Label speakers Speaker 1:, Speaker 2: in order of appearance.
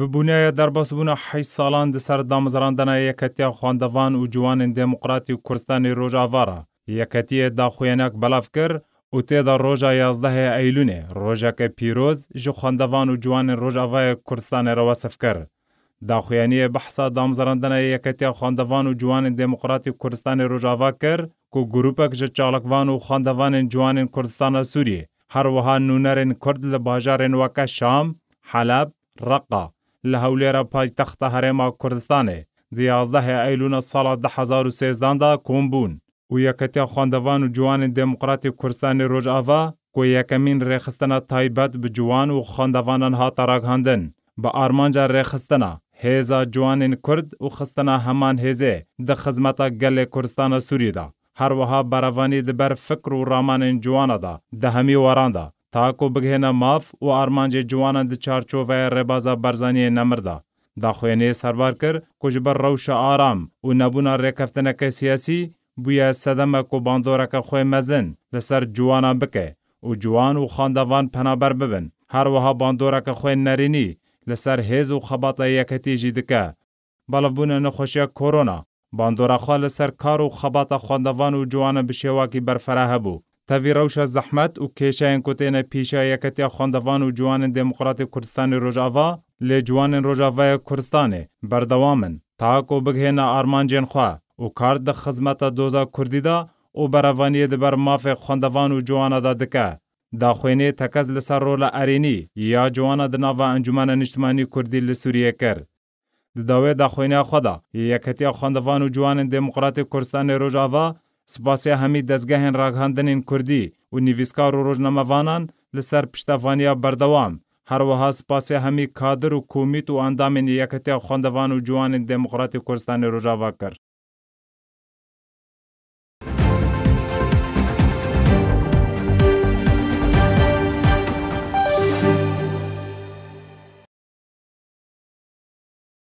Speaker 1: ببوونەیە دەربەس بوونە حی ساڵان دەسەر دامەزراندنە یەکەتیا خواندەوان و جوانن دموقراتی و کوردستانی ڕۆژاوارە یەکەتیە داخوێنەک بەلاف کرد و تێدا ڕۆژە یازدەهەیە ئەیلونێ ڕۆژەکە پیرۆز ژ خوندەوان و جوانن ڕۆژاوایە کوردستانێرەوە سف کرد داخوێنیە بەحسا دامزراندنە یەکەتیا خوندەوان و جوانن دموقراتی کوردستانی ڕۆژاوا کرد و گروپێک ژە چاڵکوان و خوندەوانن جوانن کوردستانە سووریێ هەروەها نوونەرن کورد لە باژارێن وەکە شام حەلب ڕقا لە هەولێرە پایتەختە هەرێما کوردستانێ دیازدەهێ ئەیلونە ساڵا 1970دا کۆم بوون و یەکەتیا خوندەوان و جوانی دموکراتی کوردستانی ڕۆژاوا کۆ یەکەمین ڕێخستنە تایبەت بە جوان و خوندەوانان هاتەڕاکهاندن بە ئارمانجا ڕێخستنە هێزا جوانین کورد و خستنە هەمان هێزێ دە خزمەتە گەلێ کوردستانە سووریدا هەروەها بەرەوانی دەبەر فکر و ڕامانین جوانەدا دە هەمی وەراندا Tako bigihena maf û armancê ciwanan di çarçoveya rebaza Barzaniyê nemir دا خوێنێ سەربار کرد کو ji ber rewşa aram û nebûna rêkeftineke siyasî bûye sedeme ku bandoreke xwe mezin li ser ciwanan bike û ciwan û xandevan penaber bibin herwiha bandoreke xwe nerînî li ser hêz û xebata yeketî jî dike balivbûne nexweşiya korona bandora xwe li ser kar û xebata xwendevan û ciwanan bi şewakî berfere hebû تاوی روش زحمت و کشاین کتین پیشا یکتی خاندوان و جوان دموکرات کردستان روژاوا لی جوان روژاوا کردستان بردوامن تاکو بگهین آرمان جن خواه و کار د خدمت دوزا کردی دا او بروانی د بر ماف خاندوان و جوان دا دکه دا خوینه تکز لسر رول ارینی یا جوان د ناو انجمن نشتمانی کردی لسوریه کرد. د داوی دا خوینه خدا یکتی خاندوان و جوان دموکرات کردستان روژاوا سپاسیا همی دزگهن راگهاندنین کردی و نویسکار و روزنامه‌وانان لسر پشتوانیا بردوام هر وها سپاسیا همی کادر و کومیت و اندامین یکتی خواندوان و جوان دموکرات کردستان روجاوا کرد